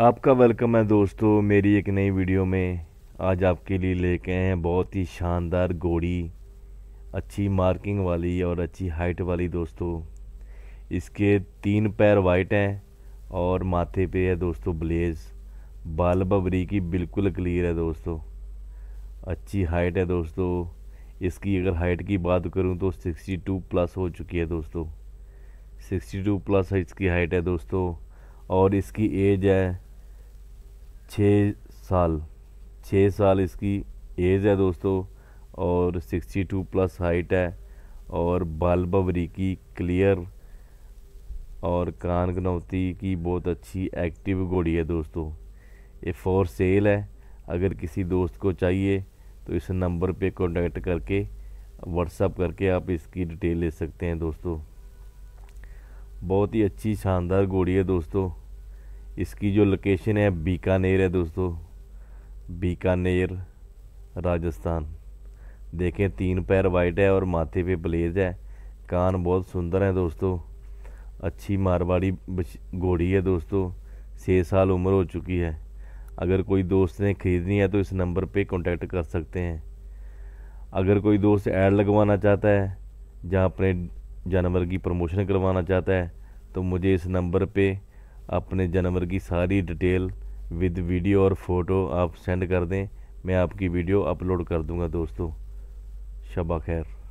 आपका वेलकम है दोस्तों मेरी एक नई वीडियो में आज आपके लिए लेके आए हैं बहुत ही शानदार घोड़ी अच्छी मार्किंग वाली और अच्छी हाइट वाली दोस्तों इसके तीन पैर वाइट हैं और माथे पे है दोस्तों ब्लेज बाल बबरी की बिल्कुल क्लियर है दोस्तों अच्छी हाइट है दोस्तों इसकी अगर हाइट की बात करूं तो 62 प्लस हो चुकी है दोस्तों 62 प्लस इसकी हाइट है दोस्तों और इसकी एज है छः साल छः साल इसकी एज है दोस्तों और 62 प्लस हाइट है और बाल बवरी की क्लियर और कान गनौती की बहुत अच्छी एक्टिव घोड़ी है दोस्तों ये फॉर सेल है अगर किसी दोस्त को चाहिए तो इस नंबर पे कांटेक्ट करके व्हाट्सअप करके आप इसकी डिटेल ले सकते हैं दोस्तों बहुत ही अच्छी शानदार घोड़ी है दोस्तों इसकी जो लोकेशन है बीकानेर है दोस्तों बीकानेर राजस्थान देखें तीन पैर वाइट है और माथे पे ब्लेज है कान बहुत सुंदर है दोस्तों अच्छी मारवाड़ी घोड़ी है दोस्तों छः साल उम्र हो चुकी है अगर कोई दोस्त ने ख़रीदनी है तो इस नंबर पे कांटेक्ट कर सकते हैं अगर कोई दोस्त ऐड लगवाना चाहता है जहाँ अपने जानवर की प्रमोशन करवाना चाहता है तो मुझे इस नंबर पर अपने जानवर की सारी डिटेल विद वीडियो और फ़ोटो आप सेंड कर दें मैं आपकी वीडियो अपलोड कर दूंगा दोस्तों शबा खैर